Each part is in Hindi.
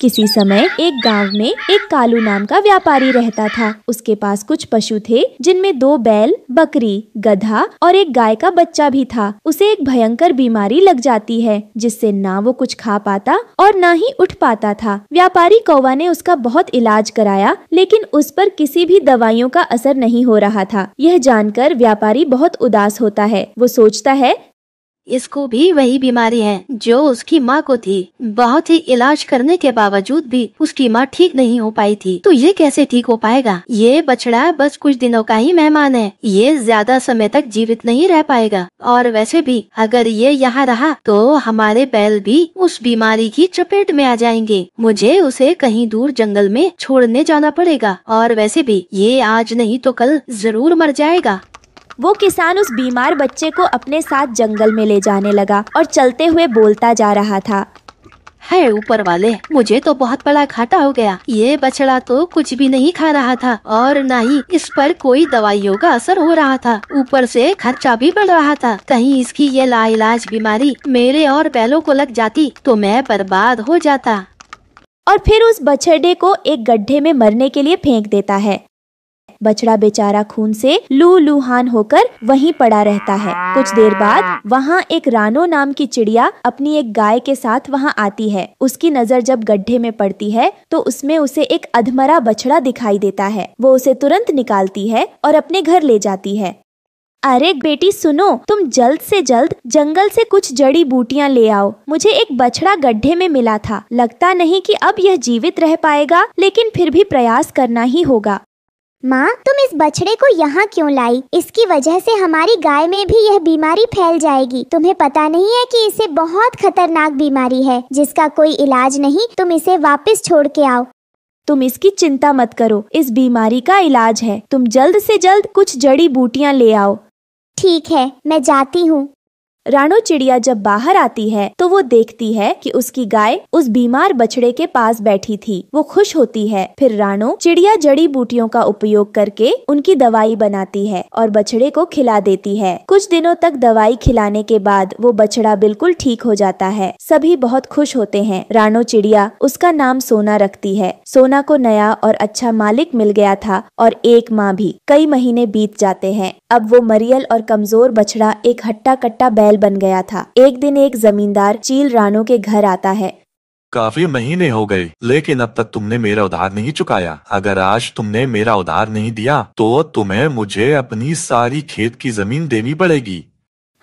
किसी समय एक गांव में एक कालू नाम का व्यापारी रहता था उसके पास कुछ पशु थे जिनमें दो बैल बकरी गधा और एक गाय का बच्चा भी था उसे एक भयंकर बीमारी लग जाती है जिससे ना वो कुछ खा पाता और ना ही उठ पाता था व्यापारी कौवा ने उसका बहुत इलाज कराया लेकिन उस पर किसी भी दवाइयों का असर नहीं हो रहा था यह जानकर व्यापारी बहुत उदास होता है वो सोचता है इसको भी वही बीमारी है जो उसकी माँ को थी बहुत ही इलाज करने के बावजूद भी उसकी माँ ठीक नहीं हो पाई थी तो ये कैसे ठीक हो पाएगा ये बछड़ा बस कुछ दिनों का ही मेहमान है ये ज्यादा समय तक जीवित नहीं रह पाएगा और वैसे भी अगर ये यहाँ रहा तो हमारे बैल भी उस बीमारी की चपेट में आ जाएंगे मुझे उसे कहीं दूर जंगल में छोड़ने जाना पड़ेगा और वैसे भी ये आज नहीं तो कल जरूर मर जाएगा वो किसान उस बीमार बच्चे को अपने साथ जंगल में ले जाने लगा और चलते हुए बोलता जा रहा था है ऊपर वाले मुझे तो बहुत बड़ा घाटा हो गया ये बछड़ा तो कुछ भी नहीं खा रहा था और न ही इस पर कोई दवाइयों का असर हो रहा था ऊपर से खर्चा भी बढ़ रहा था कहीं इसकी ये लाइलाज बीमारी मेरे और बैलों को लग जाती तो मैं बर्बाद हो जाता और फिर उस बछड़े को एक गड्ढे में मरने के लिए फेंक देता है बछड़ा बेचारा खून से लू लूहान होकर वहीं पड़ा रहता है कुछ देर बाद वहाँ एक रानो नाम की चिड़िया अपनी एक गाय के साथ वहाँ आती है उसकी नजर जब गड्ढे में पड़ती है तो उसमें उसे एक अधमरा बछड़ा दिखाई देता है वो उसे तुरंत निकालती है और अपने घर ले जाती है अरे बेटी सुनो तुम जल्द से जल्द जंगल से कुछ जड़ी बूटियां ले आओ मुझे एक बछड़ा गड्ढे में मिला था लगता नहीं कि अब यह जीवित रह पाएगा लेकिन फिर भी प्रयास करना ही होगा माँ तुम इस बछड़े को यहाँ क्यों लाई इसकी वजह से हमारी गाय में भी यह बीमारी फैल जाएगी तुम्हें पता नहीं है कि इसे बहुत खतरनाक बीमारी है जिसका कोई इलाज नहीं तुम इसे वापस छोड़ के आओ तुम इसकी चिंता मत करो इस बीमारी का इलाज है तुम जल्द से जल्द कुछ जड़ी बूटियाँ ले आओ ठीक है मैं जाती हूँ रानो चिड़िया जब बाहर आती है तो वो देखती है कि उसकी गाय उस बीमार बछड़े के पास बैठी थी वो खुश होती है फिर रानो चिड़िया जड़ी बूटियों का उपयोग करके उनकी दवाई बनाती है और बछड़े को खिला देती है कुछ दिनों तक दवाई खिलाने के बाद वो बछड़ा बिल्कुल ठीक हो जाता है सभी बहुत खुश होते हैं रानो चिड़िया उसका नाम सोना रखती है सोना को नया और अच्छा मालिक मिल गया था और एक माँ भी कई महीने बीत जाते हैं अब वो मरियल और कमजोर बछड़ा एक हट्टा कट्टा बैल बन गया था एक दिन एक जमींदार चील रानो के घर आता है काफी महीने हो गए लेकिन अब तक तुमने मेरा उधार नहीं चुकाया अगर आज तुमने मेरा उधार नहीं दिया तो तुम्हें मुझे अपनी सारी खेत की जमीन देनी पड़ेगी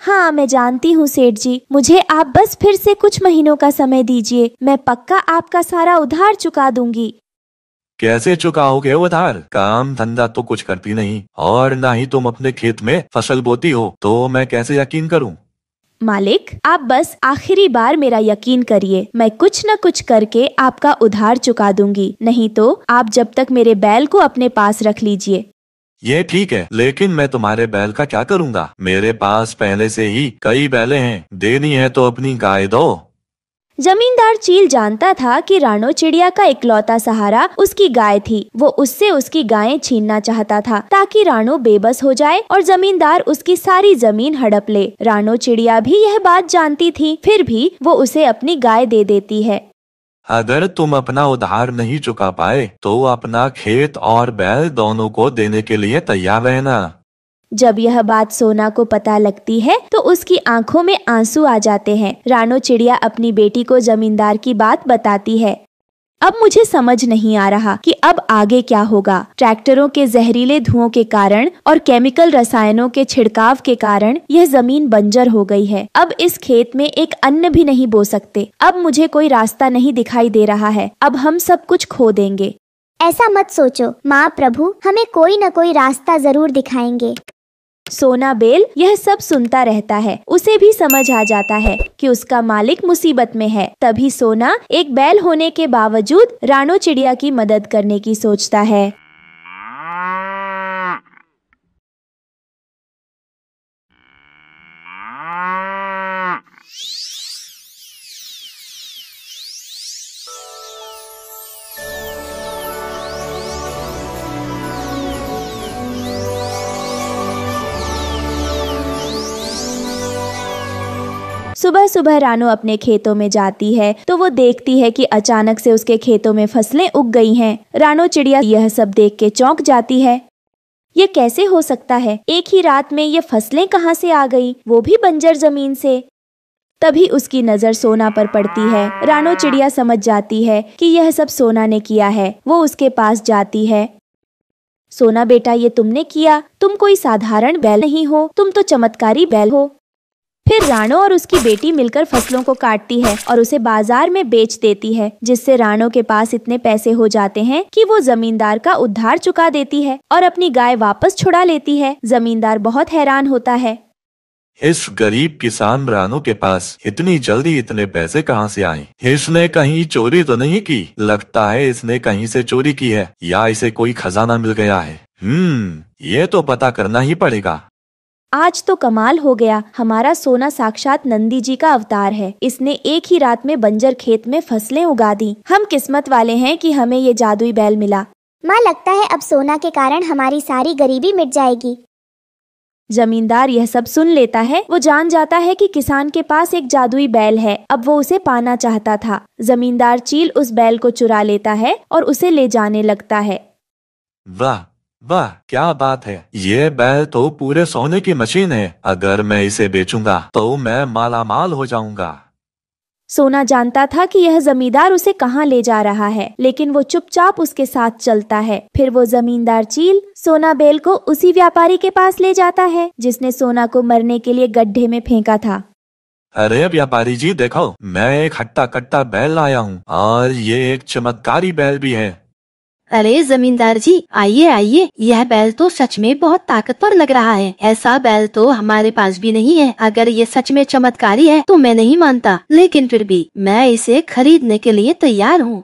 हाँ मैं जानती हूँ सेठ जी मुझे आप बस फिर से कुछ महीनों का समय दीजिए मैं पक्का आपका सारा उधार चुका दूंगी कैसे चुकाओगे उधार काम धंधा तो कुछ करती नहीं और ना ही तुम अपने खेत में फसल बोती हो तो मैं कैसे यकीन करूँ मालिक आप बस आखिरी बार मेरा यकीन करिए मैं कुछ न कुछ करके आपका उधार चुका दूंगी नहीं तो आप जब तक मेरे बैल को अपने पास रख लीजिए ये ठीक है लेकिन मैं तुम्हारे बैल का क्या करूँगा मेरे पास पहले से ही कई बैले हैं देनी है तो अपनी गाय दो जमींदार चील जानता था कि रानो चिड़िया का इकलौता सहारा उसकी गाय थी वो उससे उसकी गायें छीनना चाहता था ताकि रानो बेबस हो जाए और जमींदार उसकी सारी जमीन हड़प ले रानो चिड़िया भी यह बात जानती थी फिर भी वो उसे अपनी गाय दे देती है अगर तुम अपना उधार नहीं चुका पाए तो अपना खेत और बैल दोनों को देने के लिए तैयार रहना जब यह बात सोना को पता लगती है तो उसकी आंखों में आंसू आ जाते हैं रानो चिड़िया अपनी बेटी को जमींदार की बात बताती है अब मुझे समझ नहीं आ रहा कि अब आगे क्या होगा ट्रैक्टरों के जहरीले धुओं के कारण और केमिकल रसायनों के छिड़काव के कारण यह जमीन बंजर हो गई है अब इस खेत में एक अन्न भी नहीं बो सकते अब मुझे कोई रास्ता नहीं दिखाई दे रहा है अब हम सब कुछ खो देंगे ऐसा मत सोचो माँ प्रभु हमें कोई न कोई रास्ता जरूर दिखाएंगे सोना बेल यह सब सुनता रहता है उसे भी समझ आ जाता है कि उसका मालिक मुसीबत में है तभी सोना एक बैल होने के बावजूद रानो चिड़िया की मदद करने की सोचता है सुबह सुबह रानू अपने खेतों में जाती है तो वो देखती है कि अचानक से उसके खेतों में फसलें उग गई हैं। रानो चिड़िया यह सब देख के चौंक जाती है ये कैसे हो सकता है एक ही रात में ये फसलें कहाँ से आ गई वो भी बंजर जमीन से तभी उसकी नजर सोना पर पड़ती है रानो चिड़िया समझ जाती है कि यह सब सोना ने किया है वो उसके पास जाती है सोना बेटा ये तुमने किया तुम कोई साधारण बैल नहीं हो तुम तो चमत्कारी बैल हो फिर राणो और उसकी बेटी मिलकर फसलों को काटती है और उसे बाजार में बेच देती है जिससे राणो के पास इतने पैसे हो जाते हैं कि वो जमींदार का उधार चुका देती है और अपनी गाय वापस छुड़ा लेती है जमींदार बहुत हैरान होता है इस गरीब किसान रानो के पास इतनी जल्दी इतने पैसे कहाँ से आए इसने कहीं चोरी तो नहीं की लगता है इसने कहीं से चोरी की है या इसे कोई खजाना मिल गया है हम्म ये तो पता करना ही पड़ेगा आज तो कमाल हो गया हमारा सोना साक्षात नंदी जी का अवतार है इसने एक ही रात में बंजर खेत में फसलें उगा दी हम किस्मत वाले हैं कि हमें ये जादुई बैल मिला माँ लगता है अब सोना के कारण हमारी सारी गरीबी मिट जाएगी जमींदार यह सब सुन लेता है वो जान जाता है कि किसान के पास एक जादुई बैल है अब वो उसे पाना चाहता था जमींदार चील उस बैल को चुरा लेता है और उसे ले जाने लगता है वाह वाह क्या बात है ये बैल तो पूरे सोने की मशीन है अगर मैं इसे बेचूंगा तो मैं मालामाल हो जाऊंगा सोना जानता था कि यह जमींदार उसे कहाँ ले जा रहा है लेकिन वो चुपचाप उसके साथ चलता है फिर वो जमींदार चील सोना बेल को उसी व्यापारी के पास ले जाता है जिसने सोना को मरने के लिए गड्ढे में फेंका था अरे व्यापारी जी देखो मैं एक हट्टा कट्टा बैल लाया हूँ और ये एक चमत्कारी बैल भी है अरे जमींदार जी आइए आइए यह बैल तो सच में बहुत ताकतवर लग रहा है ऐसा बैल तो हमारे पास भी नहीं है अगर ये सच में चमत्कारी है तो मैं नहीं मानता लेकिन फिर भी मैं इसे खरीदने के लिए तैयार हूँ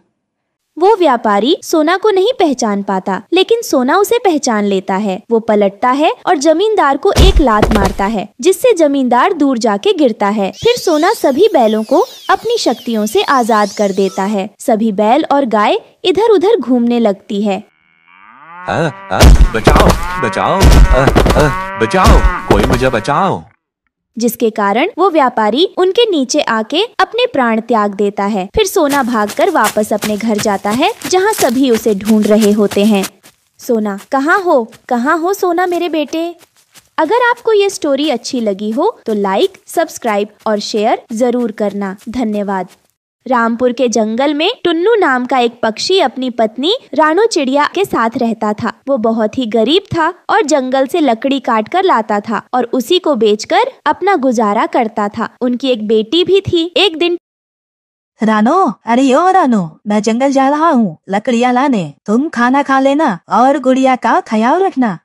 वो व्यापारी सोना को नहीं पहचान पाता लेकिन सोना उसे पहचान लेता है वो पलटता है और जमींदार को एक लात मारता है जिससे जमींदार दूर जाके गिरता है फिर सोना सभी बैलों को अपनी शक्तियों से आजाद कर देता है सभी बैल और गाय इधर उधर घूमने लगती है आ, आ, बचाओ बचाओ आ, आ, बचाओ कोई मुझे बचाओ जिसके कारण वो व्यापारी उनके नीचे आके अपने प्राण त्याग देता है फिर सोना भागकर वापस अपने घर जाता है जहाँ सभी उसे ढूंढ रहे होते हैं सोना कहाँ हो कहाँ हो सोना मेरे बेटे अगर आपको ये स्टोरी अच्छी लगी हो तो लाइक सब्सक्राइब और शेयर जरूर करना धन्यवाद रामपुर के जंगल में टुन्नू नाम का एक पक्षी अपनी पत्नी रानू चिड़िया के साथ रहता था वो बहुत ही गरीब था और जंगल से लकड़ी काट कर लाता था और उसी को बेचकर अपना गुजारा करता था उनकी एक बेटी भी थी एक दिन रानो अरे यो रानो मैं जंगल जा रहा हूँ लकड़ियाँ लाने तुम खाना खा लेना और गुड़िया का ख्याल रखना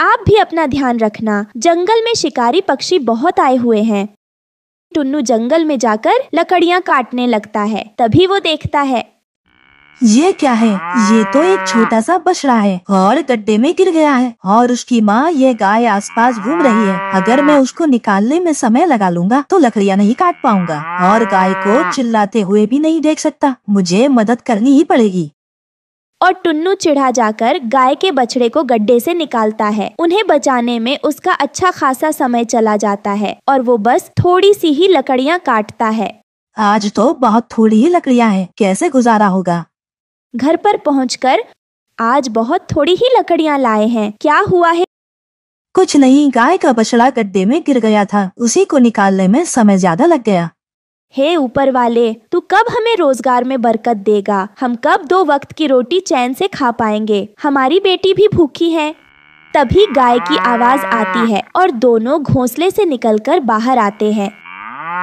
आप भी अपना ध्यान रखना जंगल में शिकारी पक्षी बहुत आए हुए हैं टुन्नू जंगल में जाकर लकड़ियाँ काटने लगता है तभी वो देखता है ये क्या है ये तो एक छोटा सा बछड़ा है और गड्ढे में गिर गया है और उसकी माँ ये गाय आसपास घूम रही है अगर मैं उसको निकालने में समय लगा लूंगा तो लकड़ियाँ नहीं काट पाऊंगा और गाय को चिल्लाते हुए भी नहीं देख सकता मुझे मदद करनी ही पड़ेगी और टुन्नू चिढ़ा जाकर गाय के बछड़े को गड्ढे से निकालता है उन्हें बचाने में उसका अच्छा खासा समय चला जाता है और वो बस थोड़ी सी ही लकड़ियाँ काटता है आज तो बहुत थोड़ी ही लकड़ियाँ हैं कैसे गुजारा होगा घर पर कर आज बहुत थोड़ी ही लकड़ियाँ लाए हैं क्या हुआ है कुछ नहीं गाय का बछड़ा गड्ढे में गिर गया था उसी को निकालने में समय ज्यादा लग गया हे ऊपर वाले तू कब हमें रोजगार में बरकत देगा हम कब दो वक्त की रोटी चैन से खा पाएंगे हमारी बेटी भी भूखी है तभी गाय की आवाज आती है और दोनों घोंसले से निकलकर बाहर आते हैं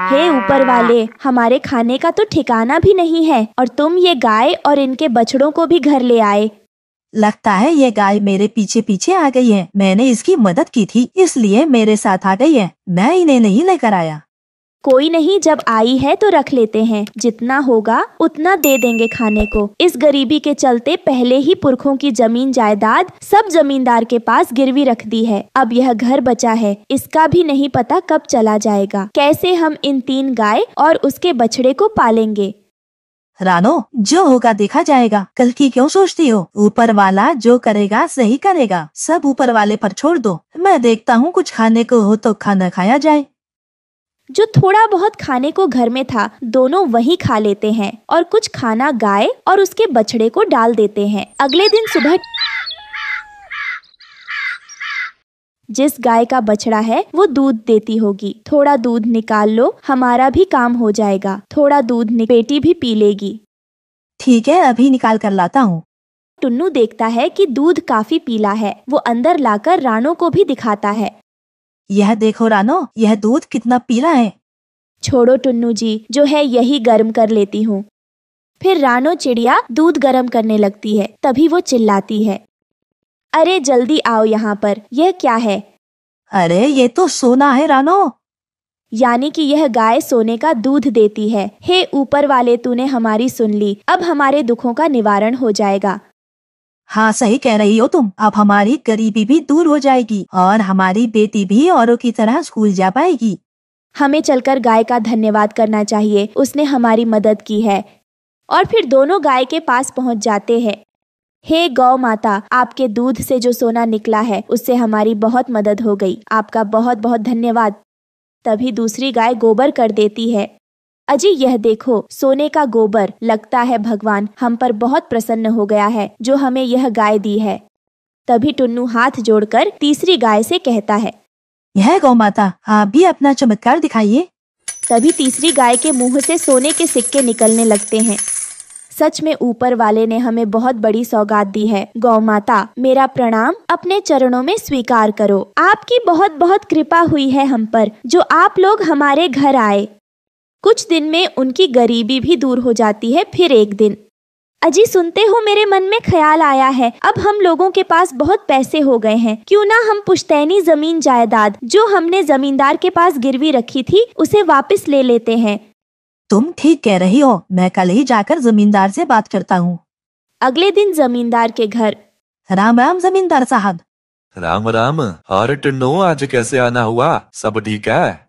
हे ऊपर वाले हमारे खाने का तो ठिकाना भी नहीं है और तुम ये गाय और इनके बछड़ों को भी घर ले आए लगता है ये गाय मेरे पीछे पीछे आ गई है मैंने इसकी मदद की थी इसलिए मेरे साथ आ गई है मैं इन्हें नहीं लेकर आया कोई नहीं जब आई है तो रख लेते हैं जितना होगा उतना दे देंगे खाने को इस गरीबी के चलते पहले ही पुरखों की जमीन जायदाद सब जमींदार के पास गिरवी रख दी है अब यह घर बचा है इसका भी नहीं पता कब चला जाएगा कैसे हम इन तीन गाय और उसके बछड़े को पालेंगे रानो जो होगा देखा जाएगा कल की क्यों सोचती हो ऊपर वाला जो करेगा सही करेगा सब ऊपर वाले पर छोड़ दो मैं देखता हूँ कुछ खाने को हो तो खाना खाया जाए जो थोड़ा बहुत खाने को घर में था दोनों वही खा लेते हैं और कुछ खाना गाय और उसके बछड़े को डाल देते हैं अगले दिन सुबह जिस गाय का बछड़ा है वो दूध देती होगी थोड़ा दूध निकाल लो हमारा भी काम हो जाएगा थोड़ा दूध बेटी भी पी लेगी ठीक है अभी निकाल कर लाता हूँ टुन्नू देखता है कि दूध काफी पीला है वो अंदर लाकर रानो को भी दिखाता है यह देखो रानो यह दूध कितना पीला है छोड़ो टुन्नू जी जो है यही गर्म कर लेती हूँ फिर रानो चिड़िया दूध गर्म करने लगती है तभी वो चिल्लाती है अरे जल्दी आओ यहाँ पर यह क्या है अरे ये तो सोना है रानो यानी कि यह गाय सोने का दूध देती है हे ऊपर वाले तूने हमारी सुन ली अब हमारे दुखों का निवारण हो जाएगा हाँ सही कह रही हो तुम अब हमारी गरीबी भी दूर हो जाएगी और हमारी बेटी भी औरों की तरह स्कूल जा पाएगी हमें चलकर गाय का धन्यवाद करना चाहिए उसने हमारी मदद की है और फिर दोनों गाय के पास पहुंच जाते हैं हे गौ माता आपके दूध से जो सोना निकला है उससे हमारी बहुत मदद हो गई आपका बहुत बहुत धन्यवाद तभी दूसरी गाय गोबर कर देती है अजी यह देखो सोने का गोबर लगता है भगवान हम पर बहुत प्रसन्न हो गया है जो हमें यह गाय दी है तभी टुन्नू हाथ जोड़कर तीसरी गाय से कहता है यह गौ माता आप भी अपना चमत्कार दिखाइए तभी तीसरी गाय के मुंह से सोने के सिक्के निकलने लगते हैं सच में ऊपर वाले ने हमें बहुत बड़ी सौगात दी है गौ माता मेरा प्रणाम अपने चरणों में स्वीकार करो आपकी बहुत बहुत कृपा हुई है हम पर जो आप लोग हमारे घर आए कुछ दिन में उनकी गरीबी भी दूर हो जाती है फिर एक दिन अजी सुनते हो मेरे मन में ख्याल आया है अब हम लोगों के पास बहुत पैसे हो गए हैं क्यों ना हम पुश्तैनी जमीन जायदाद जो हमने जमींदार के पास गिरवी रखी थी उसे वापस ले लेते हैं तुम ठीक कह रही हो मैं कल ही जाकर जमींदार से बात करता हूँ अगले दिन जमींदार के घर राम राम जमींदार साहब राम राम और नो आज कैसे आना हुआ सब ठीक है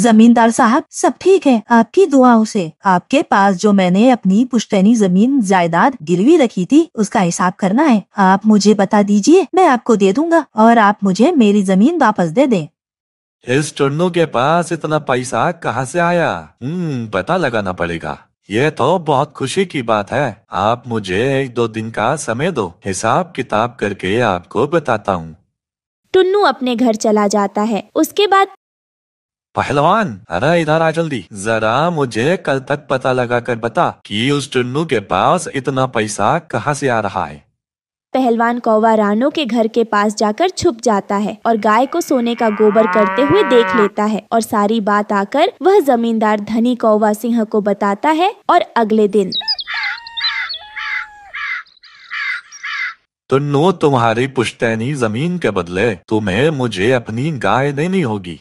जमींदार साहब सब ठीक है आपकी दुआओं से आपके पास जो मैंने अपनी पुश्तैनी जमीन जायदाद गिरवी रखी थी उसका हिसाब करना है आप मुझे बता दीजिए मैं आपको दे दूंगा और आप मुझे मेरी जमीन वापस दे दें इस टुन्नू के पास इतना पैसा कहाँ से आया हम्म, पता लगाना पड़ेगा ये तो बहुत खुशी की बात है आप मुझे एक दो दिन का समय दो हिसाब किताब करके आपको बताता हूँ टुन्नू अपने घर चला जाता है उसके बाद पहलवान अरे इधर आ जल्दी जरा मुझे कल तक पता लगा कर बता कि उस टुन्नू के पास इतना पैसा कहाँ से आ रहा है पहलवान कौवा रानो के घर के पास जाकर छुप जाता है और गाय को सोने का गोबर करते हुए देख लेता है और सारी बात आकर वह जमींदार धनी कौवा सिंह को बताता है और अगले दिन तो नो तुम्हारी पुश्तैनी जमीन के बदले तुम्हें मुझे अपनी गाय देनी होगी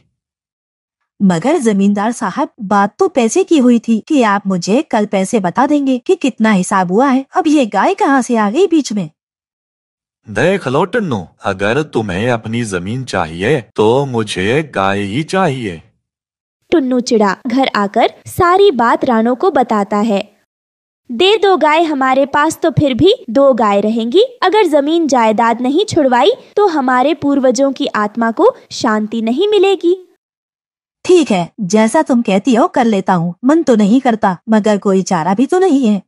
मगर जमींदार साहब बात तो पैसे की हुई थी कि आप मुझे कल पैसे बता देंगे कि कितना हिसाब हुआ है अब ये गाय कहाँ से आ गई बीच में देख लो टन्नू अगर तुम्हें अपनी जमीन चाहिए तो मुझे गाय ही चाहिए टन्नु चिड़ा घर आकर सारी बात रानो को बताता है दे दो गाय हमारे पास तो फिर भी दो गाय रहेंगी अगर जमीन जायदाद नहीं छुड़वाई तो हमारे पूर्वजों की आत्मा को शांति नहीं मिलेगी ठीक है जैसा तुम कहती हो कर लेता हूँ मन तो नहीं करता मगर कोई चारा भी तो नहीं है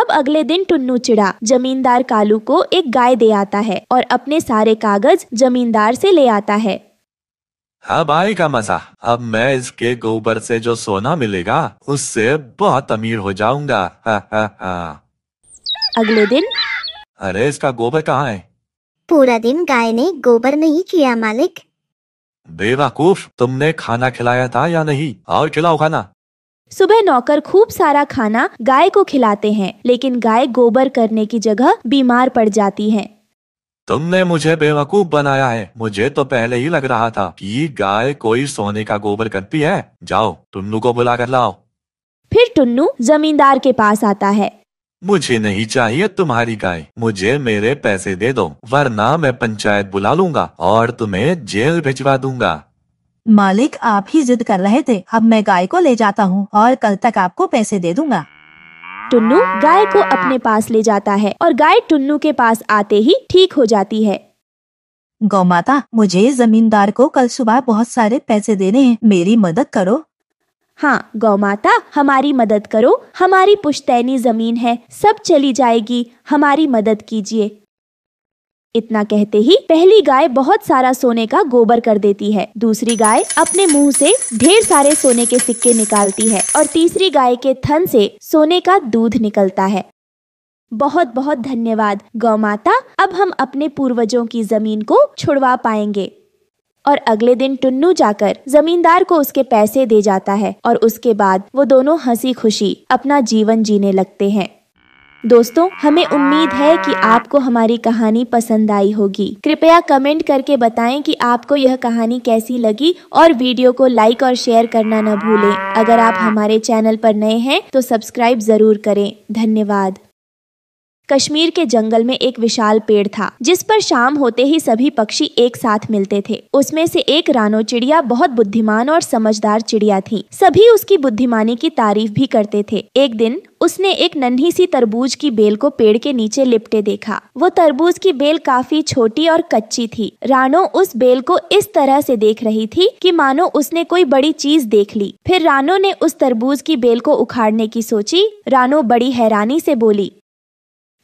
अब अगले दिन टुन्नू चिड़ा जमींदार कालू को एक गाय दे आता है और अपने सारे कागज जमींदार से ले आता है अब आएगा मजा अब मैं इसके गोबर से जो सोना मिलेगा उससे बहुत अमीर हो जाऊंगा अगले दिन अरे इसका गोबर कहाँ है पूरा दिन गाय ने गोबर नहीं किया मालिक बेवकूफ तुमने खाना खिलाया था या नहीं और खिलाओ खाना सुबह नौकर खूब सारा खाना गाय को खिलाते हैं लेकिन गाय गोबर करने की जगह बीमार पड़ जाती है तुमने मुझे बेवकूफ बनाया है मुझे तो पहले ही लग रहा था कि गाय कोई सोने का गोबर करती है जाओ टुन्नू को बुला कर लाओ फिर टुन्नू जमींदार के पास आता है मुझे नहीं चाहिए तुम्हारी गाय मुझे मेरे पैसे दे दो वरना मैं पंचायत बुला लूंगा और तुम्हें जेल भिजवा दूंगा मालिक आप ही जिद कर रहे थे अब मैं गाय को ले जाता हूँ और कल तक आपको पैसे दे दूंगा टुन्नू गाय को अपने पास ले जाता है और गाय टुन्नू के पास आते ही ठीक हो जाती है गौ माता मुझे जमींदार को कल सुबह बहुत सारे पैसे देने हैं मेरी मदद करो हाँ गौ माता हमारी मदद करो हमारी पुश्तैनी जमीन है सब चली जाएगी हमारी मदद कीजिए इतना कहते ही पहली गाय बहुत सारा सोने का गोबर कर देती है दूसरी गाय अपने मुंह से ढेर सारे सोने के सिक्के निकालती है और तीसरी गाय के थन से सोने का दूध निकलता है बहुत बहुत धन्यवाद गौ माता अब हम अपने पूर्वजों की जमीन को छुड़वा पाएंगे और अगले दिन टुन्नू जाकर जमींदार को उसके पैसे दे जाता है और उसके बाद वो दोनों हंसी खुशी अपना जीवन जीने लगते हैं दोस्तों हमें उम्मीद है कि आपको हमारी कहानी पसंद आई होगी कृपया कमेंट करके बताएं कि आपको यह कहानी कैसी लगी और वीडियो को लाइक और शेयर करना न भूलें अगर आप हमारे चैनल पर नए हैं तो सब्सक्राइब जरूर करें धन्यवाद कश्मीर के जंगल में एक विशाल पेड़ था जिस पर शाम होते ही सभी पक्षी एक साथ मिलते थे उसमें से एक रानो चिड़िया बहुत बुद्धिमान और समझदार चिड़िया थी सभी उसकी बुद्धिमानी की तारीफ भी करते थे एक दिन उसने एक नन्ही सी तरबूज की बेल को पेड़ के नीचे लिपटे देखा वो तरबूज की बेल काफी छोटी और कच्ची थी रानो उस बेल को इस तरह से देख रही थी कि मानो उसने कोई बड़ी चीज देख ली फिर रानो ने उस तरबूज की बेल को उखाड़ने की सोची रानो बड़ी हैरानी से बोली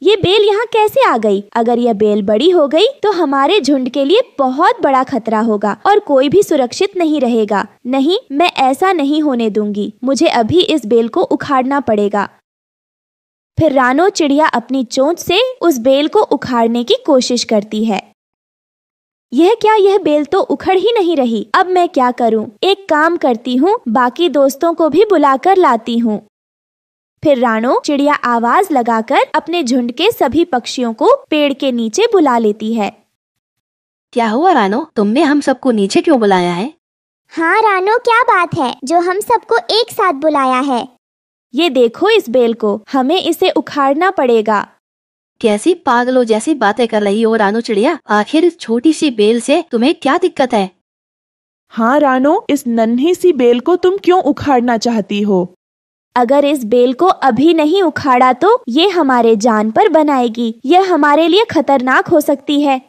ये बेल यहाँ कैसे आ गई अगर यह बेल बड़ी हो गई तो हमारे झुंड के लिए बहुत बड़ा खतरा होगा और कोई भी सुरक्षित नहीं रहेगा नहीं मैं ऐसा नहीं होने दूंगी मुझे अभी इस बेल को उखाड़ना पड़ेगा फिर रानो चिड़िया अपनी चोंच से उस बेल को उखाड़ने की कोशिश करती है यह क्या यह बेल तो उखड़ ही नहीं रही अब मैं क्या करूं? एक काम करती हूँ बाकी दोस्तों को भी बुलाकर लाती हूँ फिर रानो चिड़िया आवाज लगाकर अपने झुंड के सभी पक्षियों को पेड़ के नीचे बुला लेती है क्या हुआ रानो तुमने हम सबको नीचे क्यों बुलाया है हाँ रानो क्या बात है जो हम सबको एक साथ बुलाया है ये देखो इस बेल को हमें इसे उखाड़ना पड़ेगा कैसी पागलों जैसी बातें कर रही हो रानो चिड़िया आखिर इस छोटी सी बेल से तुम्हें क्या दिक्कत है हाँ रानो इस नन्ही सी बेल को तुम क्यों उखाड़ना चाहती हो अगर इस बेल को अभी नहीं उखाड़ा तो ये हमारे जान पर बनाएगी यह हमारे लिए खतरनाक हो सकती है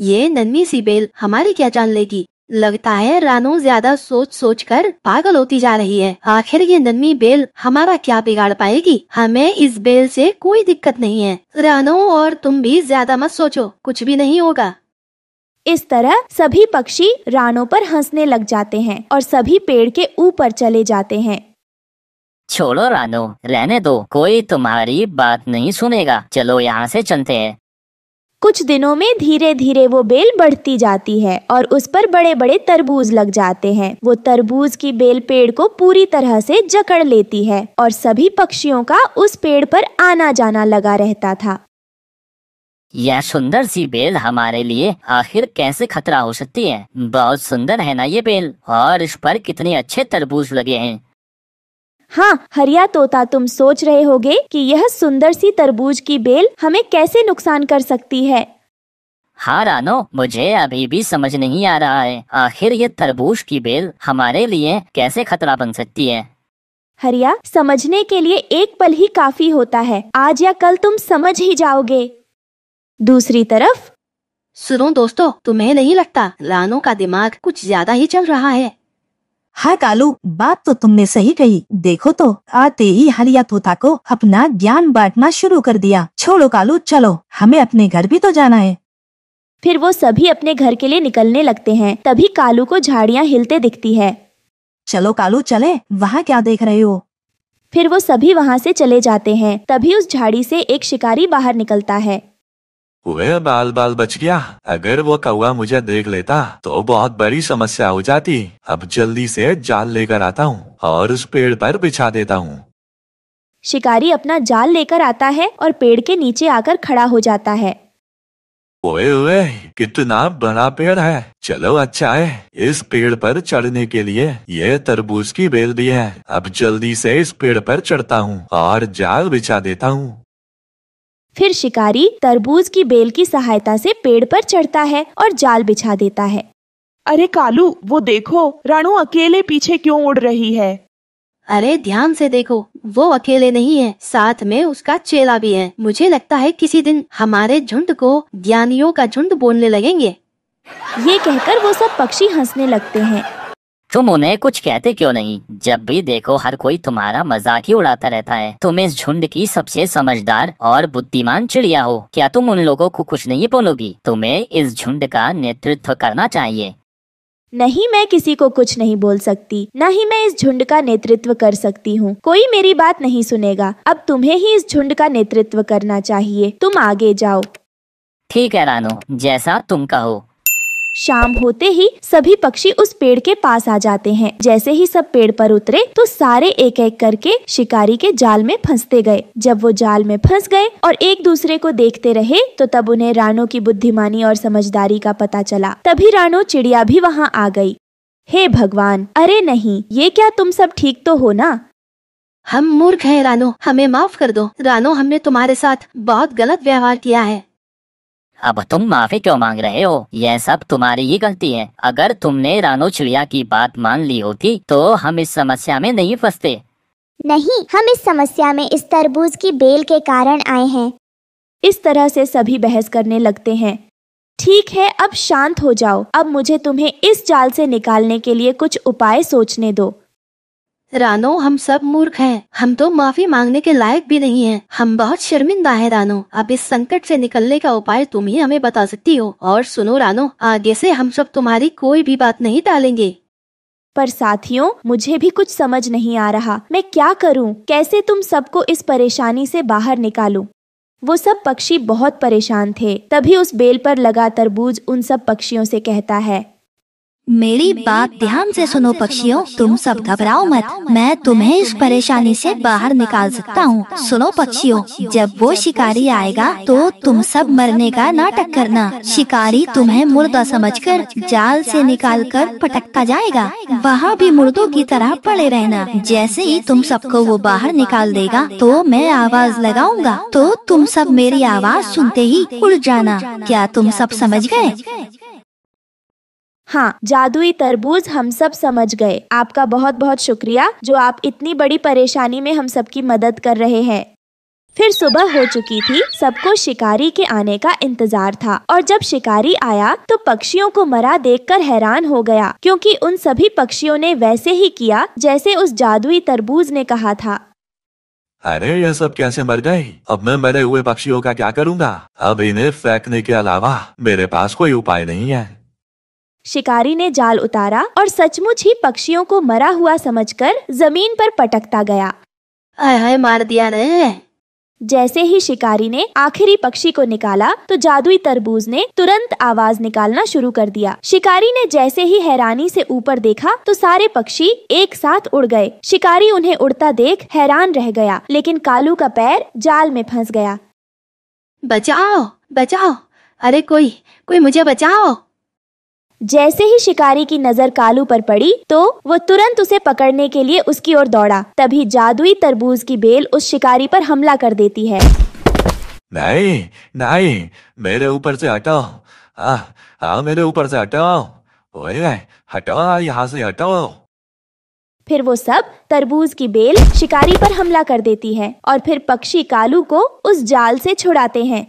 ये नन्ही सी बेल हमारी क्या जान लेगी लगता है रानो ज्यादा सोच सोच कर पागल होती जा रही है आखिर ये नन्ही बेल हमारा क्या बिगाड़ पाएगी हमें इस बेल से कोई दिक्कत नहीं है रानो और तुम भी ज्यादा मत सोचो कुछ भी नहीं होगा इस तरह सभी पक्षी रानों पर हंसने लग जाते हैं और सभी पेड़ के ऊपर चले जाते हैं छोड़ो रानो रहने दो कोई तुम्हारी बात नहीं सुनेगा चलो यहाँ से चलते हैं कुछ दिनों में धीरे धीरे वो बेल बढ़ती जाती है और उस पर बड़े बड़े तरबूज लग जाते हैं वो तरबूज की बेल पेड़ को पूरी तरह से जकड़ लेती है और सभी पक्षियों का उस पेड़ पर आना जाना लगा रहता था यह सुंदर सी बेल हमारे लिए आखिर कैसे खतरा हो सकती है बहुत सुंदर है ना ये बेल और इस पर कितने अच्छे तरबूज लगे हैं हाँ हरिया तोता तुम सोच रहे होगे कि यह सुंदर सी तरबूज की बेल हमें कैसे नुकसान कर सकती है हाँ रानो मुझे अभी भी समझ नहीं आ रहा है आखिर ये तरबूज की बेल हमारे लिए कैसे खतरा बन सकती है हरिया समझने के लिए एक पल ही काफी होता है आज या कल तुम समझ ही जाओगे दूसरी तरफ सुनो दोस्तों तुम्हें नहीं लगता रानो का दिमाग कुछ ज्यादा ही चल रहा है हाँ कालू बात तो तुमने सही कही देखो तो आते ही हलिया तोता को अपना ज्ञान बांटना शुरू कर दिया छोड़ो कालू चलो हमें अपने घर भी तो जाना है फिर वो सभी अपने घर के लिए निकलने लगते हैं तभी कालू को झाड़ियाँ हिलते दिखती है चलो कालू चले वहाँ क्या देख रहे हो फिर वो सभी वहाँ से चले जाते हैं तभी उस झाड़ी से एक शिकारी बाहर निकलता है वह बाल बाल बच गया अगर वो कौआ मुझे देख लेता तो बहुत बड़ी समस्या हो जाती अब जल्दी से जाल लेकर आता हूँ और उस पेड़ पर बिछा देता हूँ शिकारी अपना जाल लेकर आता है और पेड़ के नीचे आकर खड़ा हो जाता है ओए ओए कितना बड़ा पेड़ है चलो अच्छा है इस पेड़ पर चढ़ने के लिए यह तरबूज की बेल भी है अब जल्दी से इस पेड़ पर चढ़ता हूँ और जाल बिछा देता हूँ फिर शिकारी तरबूज की बेल की सहायता से पेड़ पर चढ़ता है और जाल बिछा देता है अरे कालू वो देखो रानू अकेले पीछे क्यों उड़ रही है अरे ध्यान से देखो वो अकेले नहीं है साथ में उसका चेला भी है मुझे लगता है किसी दिन हमारे झुंड को ज्ञानियों का झुंड बोलने लगेंगे ये कहकर वो सब पक्षी हंसने लगते हैं तुम उन्हें कुछ कहते क्यों नहीं जब भी देखो हर कोई तुम्हारा मजाक ही उड़ाता रहता है तुम इस झुंड की सबसे समझदार और बुद्धिमान चिड़िया हो क्या तुम उन लोगों को कुछ नहीं बोलोगी तुम्हें इस झुंड का नेतृत्व करना चाहिए नहीं मैं किसी को कुछ नहीं बोल सकती न ही मैं इस झुंड का नेतृत्व कर सकती हूँ कोई मेरी बात नहीं सुनेगा अब तुम्हें ही इस झुंड का नेतृत्व करना चाहिए तुम आगे जाओ ठीक है रानो जैसा तुम कहो शाम होते ही सभी पक्षी उस पेड़ के पास आ जाते हैं जैसे ही सब पेड़ पर उतरे तो सारे एक एक करके शिकारी के जाल में फंसते गए जब वो जाल में फंस गए और एक दूसरे को देखते रहे तो तब उन्हें रानो की बुद्धिमानी और समझदारी का पता चला तभी रानो चिड़िया भी वहाँ आ गई हे भगवान अरे नहीं ये क्या तुम सब ठीक तो हो ना हम मूर्ख हैं रानो हमें माफ कर दो रानो हमने तुम्हारे साथ बहुत गलत व्यवहार किया है अब तुम माफी क्यों मांग रहे हो यह सब तुम्हारी ही गलती है अगर तुमने रानो चिड़िया की बात मान ली होती तो हम इस समस्या में नहीं फंसते नहीं हम इस समस्या में इस तरबूज की बेल के कारण आए हैं इस तरह से सभी बहस करने लगते हैं ठीक है अब शांत हो जाओ अब मुझे तुम्हें इस जाल से निकालने के लिए कुछ उपाय सोचने दो रानो हम सब मूर्ख हैं हम तो माफी मांगने के लायक भी नहीं हैं हम बहुत शर्मिंदा हैं रानो अब इस संकट से निकलने का उपाय तुम ही हमें बता सकती हो और सुनो रानो आगे से हम सब तुम्हारी कोई भी बात नहीं डालेंगे पर साथियों मुझे भी कुछ समझ नहीं आ रहा मैं क्या करूं? कैसे तुम सबको इस परेशानी से बाहर निकालूं? वो सब पक्षी बहुत परेशान थे तभी उस बेल पर लगा तरबूज उन सब पक्षियों से कहता है मेरी बात ध्यान से सुनो पक्षियों तुम सब घबराओ मत मैं तुम्हें इस परेशानी से बाहर निकाल सकता हूँ सुनो पक्षियों जब वो शिकारी आएगा तो, तो तुम सब मरने का नाटक करना शिकारी तुम्हें मुर्दा समझकर जाल से निकालकर पटकता जाएगा वहाँ भी मुर्दों की तरह पड़े रहना जैसे ही तुम सबको वो बाहर निकाल देगा तो, तो मैं आवाज लगाऊंगा तो तुम तो सब मेरी आवाज सुनते ही उड़ जाना क्या तुम सब समझ गए हाँ जादुई तरबूज हम सब समझ गए आपका बहुत बहुत शुक्रिया जो आप इतनी बड़ी परेशानी में हम सबकी मदद कर रहे हैं फिर सुबह हो चुकी थी सबको शिकारी के आने का इंतजार था और जब शिकारी आया तो पक्षियों को मरा देखकर हैरान हो गया क्योंकि उन सभी पक्षियों ने वैसे ही किया जैसे उस जादुई तरबूज ने कहा था अरे यह सब कैसे मर गए अब मैं मरे हुए पक्षियों का क्या करूँगा अब इन्हें फेंकने के अलावा मेरे पास कोई उपाय नहीं है शिकारी ने जाल उतारा और सचमुच ही पक्षियों को मरा हुआ समझकर जमीन पर पटकता गया आय हाय मार दिया ने जैसे ही शिकारी ने आखिरी पक्षी को निकाला तो जादुई तरबूज ने तुरंत आवाज निकालना शुरू कर दिया शिकारी ने जैसे ही हैरानी से ऊपर देखा तो सारे पक्षी एक साथ उड़ गए शिकारी उन्हें उड़ता देख हैरान रह गया लेकिन कालू का पैर जाल में फंस गया बचाओ बचाओ अरे कोई कोई मुझे बचाओ जैसे ही शिकारी की नजर कालू पर पड़ी तो वो तुरंत उसे पकड़ने के लिए उसकी ओर दौड़ा तभी जादुई तरबूज की बेल उस शिकारी पर हमला कर देती है नहीं नहीं मेरे ऊपर से हटाओ हाँ, हाँ मेरे ऊपर से हटाओ हटाओ हाँ, यहाँ से हटाओ फिर वो सब तरबूज की बेल शिकारी पर हमला कर देती है और फिर पक्षी कालू को उस जाल से छुड़ाते हैं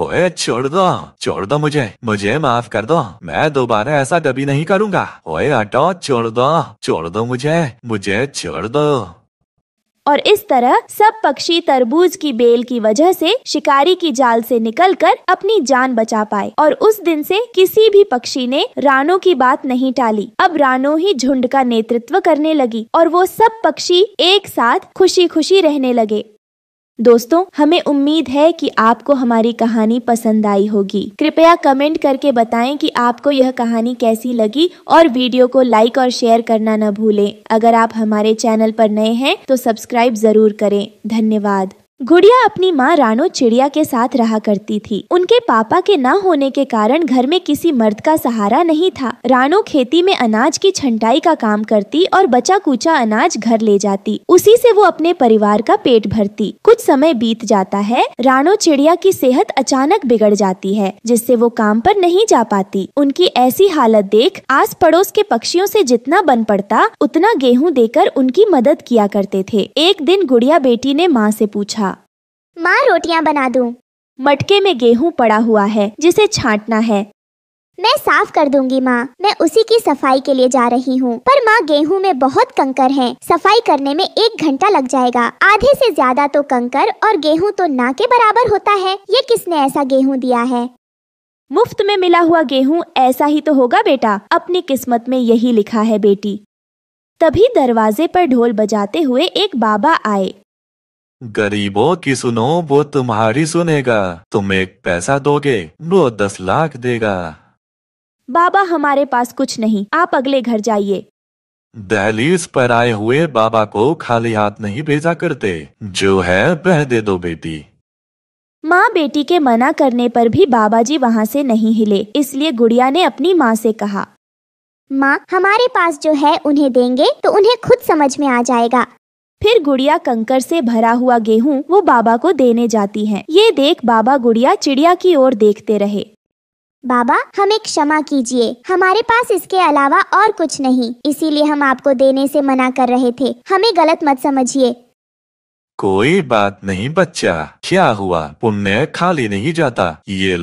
ओए छोड़ दो छोड़ दो मुझे मुझे माफ कर दो मैं दोबारा ऐसा कभी नहीं करूँगा ओए हटो छोड़ दो छोड़ दो मुझे मुझे छोड़ दो और इस तरह सब पक्षी तरबूज की बेल की वजह से शिकारी की जाल से निकलकर अपनी जान बचा पाए और उस दिन से किसी भी पक्षी ने रानो की बात नहीं टाली अब रानो ही झुंड का नेतृत्व करने लगी और वो सब पक्षी एक साथ खुशी खुशी रहने लगे दोस्तों हमें उम्मीद है कि आपको हमारी कहानी पसंद आई होगी कृपया कमेंट करके बताएं कि आपको यह कहानी कैसी लगी और वीडियो को लाइक और शेयर करना न भूलें अगर आप हमारे चैनल पर नए हैं तो सब्सक्राइब जरूर करें धन्यवाद गुड़िया अपनी माँ रानो चिड़िया के साथ रहा करती थी उनके पापा के ना होने के कारण घर में किसी मर्द का सहारा नहीं था रानो खेती में अनाज की छंटाई का काम करती और बचा कुचा अनाज घर ले जाती उसी से वो अपने परिवार का पेट भरती कुछ समय बीत जाता है रानो चिड़िया की सेहत अचानक बिगड़ जाती है जिससे वो काम पर नहीं जा पाती उनकी ऐसी हालत देख आस पड़ोस के पक्षियों से जितना बन पड़ता उतना गेहूं देकर उनकी मदद किया करते थे एक दिन गुड़िया बेटी ने माँ से पूछा माँ रोटियाँ बना दूँ मटके में गेहूँ पड़ा हुआ है जिसे छाटना है मैं साफ कर दूंगी माँ मैं उसी की सफाई के लिए जा रही हूँ पर माँ गेहूँ में बहुत कंकर हैं। सफाई करने में एक घंटा लग जाएगा आधे से ज्यादा तो कंकर और गेहूँ तो ना के बराबर होता है ये किसने ऐसा गेहूँ दिया है मुफ्त में मिला हुआ गेहूँ ऐसा ही तो होगा बेटा अपनी किस्मत में यही लिखा है बेटी तभी दरवाजे पर ढोल बजाते हुए एक बाबा आए गरीबों की सुनो वो तुम्हारी सुनेगा तुम एक पैसा दोगे वो दस लाख देगा बाबा हमारे पास कुछ नहीं आप अगले घर जाइए दहलीज पर आए हुए बाबा को खाली हाथ नहीं भेजा करते जो है बह दे दो बेटी माँ बेटी के मना करने पर भी बाबा जी वहाँ से नहीं हिले इसलिए गुड़िया ने अपनी माँ से कहा माँ हमारे पास जो है उन्हें देंगे तो उन्हें खुद समझ में आ जाएगा फिर गुड़िया कंकर से भरा हुआ गेहूं वो बाबा को देने जाती है ये देख बाबा गुड़िया चिड़िया की ओर देखते रहे बाबा हमें क्षमा कीजिए हमारे पास इसके अलावा और कुछ नहीं इसीलिए हम आपको देने से मना कर रहे थे हमें गलत मत समझिए कोई बात नहीं बच्चा क्या हुआ पुण्य खाली नहीं जाता ये